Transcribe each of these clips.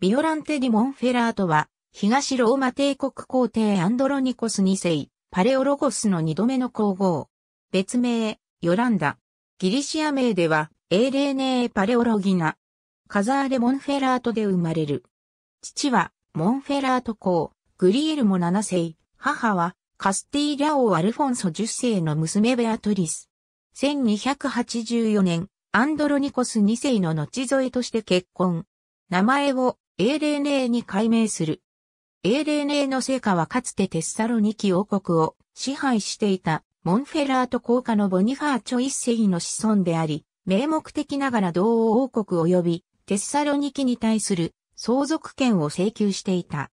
ビオランテ・ディ・モンフェラートは、東ローマ帝国皇帝アンドロニコス2世、パレオロゴスの2度目の皇后。別名、ヨランダ。ギリシア名では、エーレーネー・パレオロギナ。カザーレ・モンフェラートで生まれる。父は、モンフェラート公、グリエルモ7世、母は、カスティーリャ王アルフォンソ10世の娘ベアトリス。1284年、アンドロニコス2世の後添えとして結婚。名前を英霊霊に改名する。英霊霊の成果はかつてテッサロニキ王国を支配していたモンフェラート効家のボニファーチョ一世の子孫であり、名目的ながら同王王国及びテッサロニキに対する相続権を請求していた。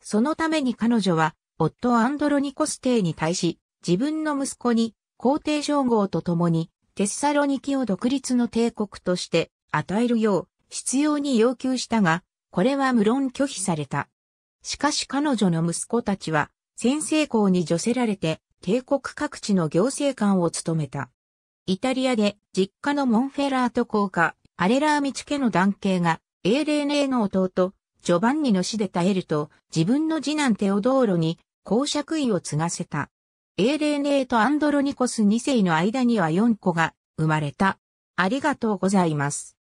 そのために彼女は夫アンドロニコステイに対し自分の息子に皇帝称号とともにテッサロニキを独立の帝国として与えるよう必要に要求したが、これは無論拒否された。しかし彼女の息子たちは、先生校に除せられて、帝国各地の行政官を務めた。イタリアで、実家のモンフェラート公家、アレラーミチ家の男系が、エーレーネーの弟、ジョバンニの死で耐えると、自分の次男テオドーロに、公爵位を継がせた。エーレーネーとアンドロニコス2世の間には4個が生まれた。ありがとうございます。